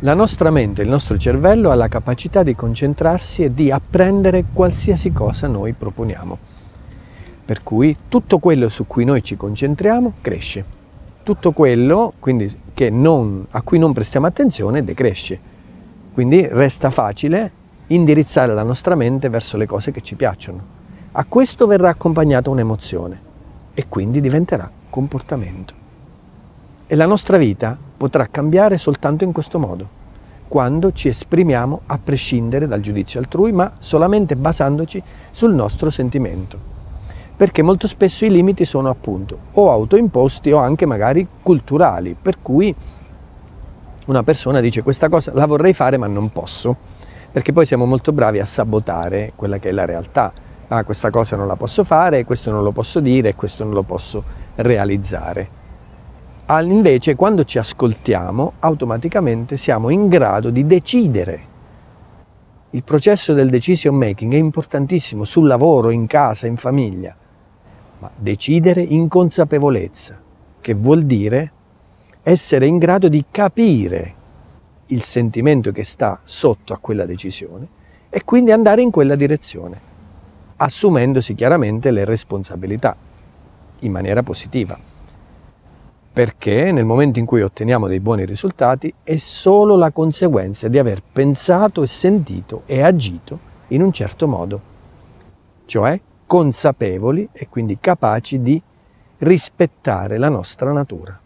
La nostra mente, il nostro cervello ha la capacità di concentrarsi e di apprendere qualsiasi cosa noi proponiamo. Per cui tutto quello su cui noi ci concentriamo cresce. Tutto quello quindi, non, a cui non prestiamo attenzione decresce. Quindi resta facile indirizzare la nostra mente verso le cose che ci piacciono. A questo verrà accompagnata un'emozione e quindi diventerà comportamento. E la nostra vita potrà cambiare soltanto in questo modo, quando ci esprimiamo a prescindere dal giudizio altrui, ma solamente basandoci sul nostro sentimento. Perché molto spesso i limiti sono appunto o autoimposti o anche magari culturali, per cui una persona dice questa cosa la vorrei fare ma non posso, perché poi siamo molto bravi a sabotare quella che è la realtà. Ah, questa cosa non la posso fare, questo non lo posso dire, questo non lo posso realizzare invece quando ci ascoltiamo automaticamente siamo in grado di decidere. Il processo del decision making è importantissimo sul lavoro, in casa, in famiglia, ma decidere in consapevolezza, che vuol dire essere in grado di capire il sentimento che sta sotto a quella decisione e quindi andare in quella direzione, assumendosi chiaramente le responsabilità in maniera positiva perché nel momento in cui otteniamo dei buoni risultati è solo la conseguenza di aver pensato e sentito e agito in un certo modo, cioè consapevoli e quindi capaci di rispettare la nostra natura.